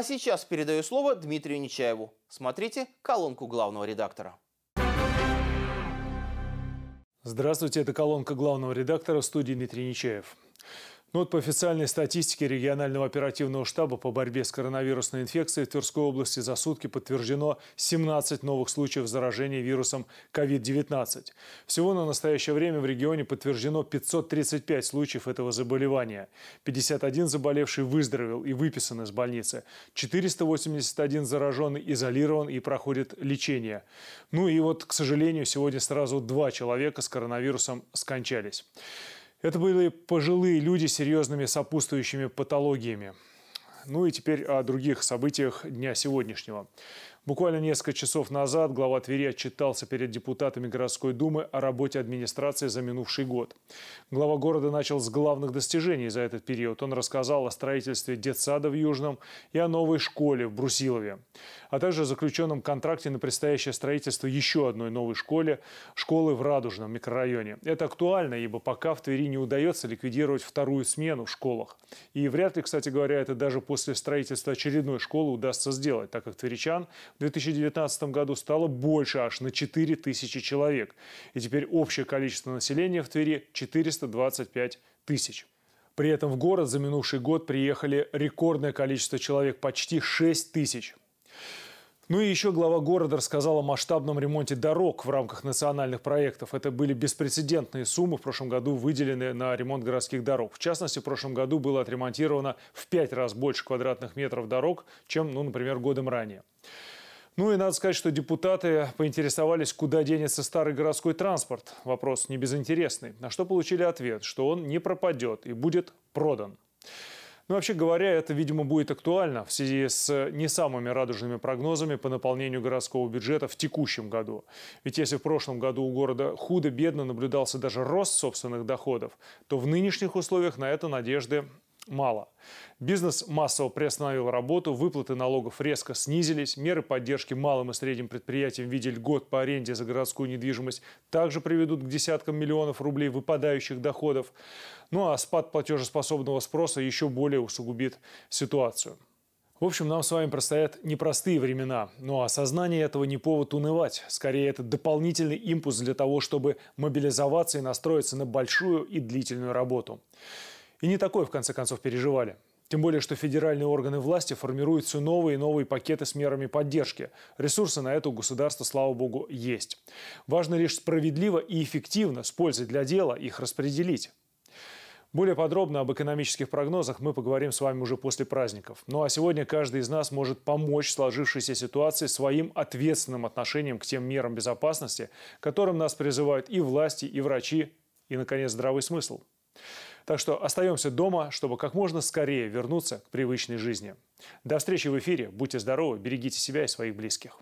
А сейчас передаю слово Дмитрию Нечаеву. Смотрите колонку главного редактора. Здравствуйте, это колонка главного редактора студии Дмитрий Нечаев. Ну вот по официальной статистике регионального оперативного штаба по борьбе с коронавирусной инфекцией в Тверской области за сутки подтверждено 17 новых случаев заражения вирусом COVID-19. Всего на настоящее время в регионе подтверждено 535 случаев этого заболевания. 51 заболевший выздоровел и выписан из больницы. 481 зараженный изолирован и проходит лечение. Ну и вот, к сожалению, сегодня сразу два человека с коронавирусом скончались. Это были пожилые люди с серьезными сопутствующими патологиями. Ну и теперь о других событиях дня сегодняшнего. Буквально несколько часов назад глава Твери отчитался перед депутатами городской думы о работе администрации за минувший год. Глава города начал с главных достижений за этот период. Он рассказал о строительстве детсада в Южном и о новой школе в Брусилове, а также о заключенном контракте на предстоящее строительство еще одной новой школы школы в Радужном микрорайоне. Это актуально, ибо пока в Твери не удается ликвидировать вторую смену в школах. И вряд ли, кстати говоря, это даже после строительства очередной школы удастся сделать, так как тверичан в 2019 году стало больше аж на 4000 человек. И теперь общее количество населения в Твери 425 тысяч. При этом в город за минувший год приехали рекордное количество человек – почти 6 тысяч. Ну и еще глава города рассказал о масштабном ремонте дорог в рамках национальных проектов. Это были беспрецедентные суммы в прошлом году выделены на ремонт городских дорог. В частности, в прошлом году было отремонтировано в пять раз больше квадратных метров дорог, чем, ну, например, годом ранее. Ну и надо сказать, что депутаты поинтересовались, куда денется старый городской транспорт. Вопрос не безинтересный. На что получили ответ, что он не пропадет и будет продан. Ну, вообще говоря, это, видимо, будет актуально в связи с не самыми радужными прогнозами по наполнению городского бюджета в текущем году. Ведь если в прошлом году у города худо-бедно наблюдался даже рост собственных доходов, то в нынешних условиях на это надежды мало. Бизнес массово приостановил работу, выплаты налогов резко снизились, меры поддержки малым и средним предприятиям в виде льгот по аренде за городскую недвижимость также приведут к десяткам миллионов рублей выпадающих доходов. Ну а спад платежеспособного спроса еще более усугубит ситуацию. В общем, нам с вами предстоят непростые времена, но осознание этого не повод унывать. Скорее, это дополнительный импульс для того, чтобы мобилизоваться и настроиться на большую и длительную работу. И не такое, в конце концов, переживали. Тем более, что федеральные органы власти формируют все новые и новые пакеты с мерами поддержки. Ресурсы на это у государства, слава богу, есть. Важно лишь справедливо и эффективно с пользой для дела их распределить. Более подробно об экономических прогнозах мы поговорим с вами уже после праздников. Ну а сегодня каждый из нас может помочь сложившейся ситуации своим ответственным отношением к тем мерам безопасности, которым нас призывают и власти, и врачи, и, наконец, здравый смысл. Так что остаемся дома, чтобы как можно скорее вернуться к привычной жизни. До встречи в эфире. Будьте здоровы, берегите себя и своих близких.